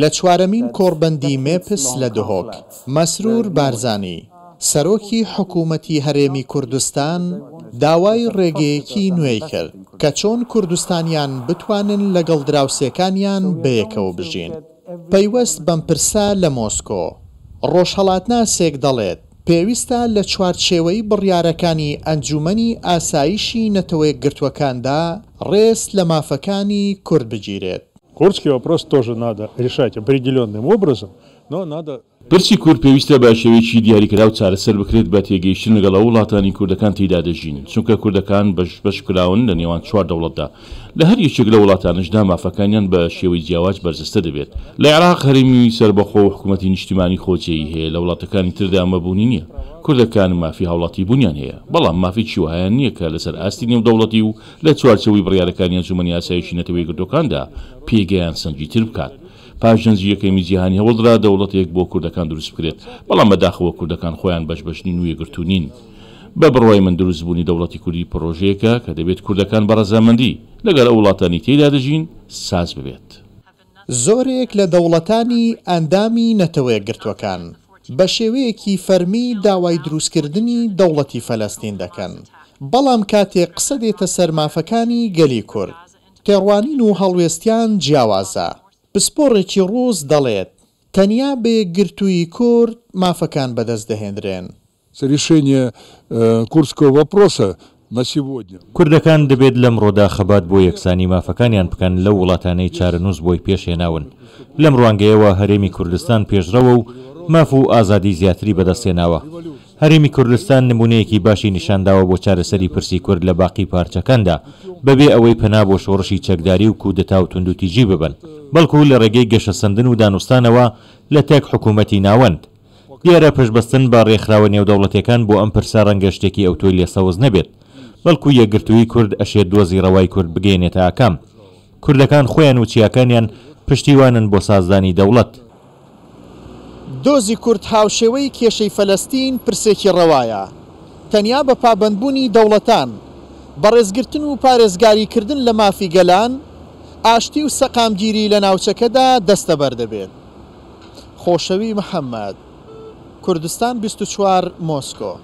لە چوارەمین کۆڕبەندی مێپس لە دهۆک مەسرور بارزانی سەرۆکی حکوومەتی هەرێمی کوردستان داوای ڕێگەیەکی نوێی کرد کە چۆن کوردستانیان بتوانن لەگەڵ دراوسەکانیان بەیەکەوە بژین پەیوەست بەم پرسا لە مۆسکۆ ڕۆژهڵاتناسێک دەڵێت پێویستە لە چوارچێوەی بڕیارەکانی ئەنجومنی ئاسایشی نەتەوەی گرتوەکاندا ڕێز لە مافەکانی کورد بگیرێت Курдский вопрос тоже надо решать определенным образом, но надо پرسی کورد پێویستە بە شێوێکی دیاریکرااو چارەسەر بکرێت بە تێگەیشتن لەگەڵ وڵاتانی کوردەکان تێدا دەژین چونکە کوردەکان بەش بەشکراون لە نێوان چوار دەوڵەتدا لە هەر یەکێک لە وڵاتانشدا مافەکانیان بە شێوەی جیاواز بەرزستە دەبێت لە عێراق هەرمی سربەخۆ و حکوومەتتی نیشتیمانی خۆچەی هەیە لە وڵاتەکانی تردا مەبوونی نییە کوردەکان مافی هاوڵاتی بوونیان هەیە بەڵام مافی چیوهیان نییە کە لەسەر ئاستی نێو دەوڵەتی و لە چوارچەوەی بڕیارەکانی ئەنجومی یاسایشی نەتەوەی گردەکاندا پێگەیان سنجی تر بکات پاژنجیەکەی میجییهانی هەوڵدرا دەوڵەتێک بۆ کوردەکان دروست بکرێت بەڵام بەداخەوە کوردەکان خۆیان بەشبشنین وێ گرتوونین بە بڕۆی من دروستبوونی دەوڵەتی کوردی پرۆژەیەەکە کە دەبێت کوردەکان بەڕەزەمەندی لەگەر ئەو وڵاتانی تێدا دەژین ساز ببێت زۆرێک لە دەوڵەتانی ئەندامی نەتەوەیە گرتوەکان بە شێوەیەکی فەرمی داوای دروستکردنی دەوڵەتی فەلەستین دەکەن بەڵام کاتێک قسە دێتە سەرمافەکانی گەلی کورد تێڕوانین و هەڵوێستیان جیاوازە پسپۆڕێکی ڕۆز دەڵێت تەنیا بێ گرتووی کورد مافەکان بەدەست دەهێنرێن. سریشێنە کورسکۆوە پرۆسە نەسیبووە کوردەکان دەبێت لەم ڕۆدا خەبات بۆ یەکسانی مافەکانیان بکەن لە وڵاتانەی چارەنووس بۆی پێشێناون لەم ڕوانگەیەوە هەرێمی کوردستان پێشرەوە و ماف و ئازادی زیاتری بەدەستێناوە هەرێمی کوردستان نمونەیەکی باشی نیشانداوە بۆ چارەسەری پرسی کورد لە باقی پارچەکاندا بەبێ ئەوەی پەنا بۆ شۆڕشی چەکداری و کودەتا و تونندوتیجی ببن بەڵکو لە ڕێگەی گەشە سندن و دانوستانەوە لە تێک حکوومەتی ناوەند دیارە پشبستن با ڕێکخراوە نێودەوڵەتەکان بۆ ئەم پرسا ڕەنگەشتێکی ئەو تۆی لێ سەوز نەبێت بەڵکو یەگرتووی کورد ئەشێ دۆزی ڕەوای کورد بگەێنێتە ئاکام کوردەکان خۆیان و چیاکانیان پشتیوانن بۆ سازدانی دەوڵەت دۆزی کورت هاوشێوەی کێشەی فەلەستین پرسێکی ڕەوایە تەنیا بە پابندبوونی دەوڵەتان بە ڕێزگرتن و پارێزگاریکردن لە مافی گەلان ئاشتی و سەقامگیری لە ناوچەکەدا دەستە بەردەبێت خۆشەوی محەممەد کوردستان 24 مۆسکۆ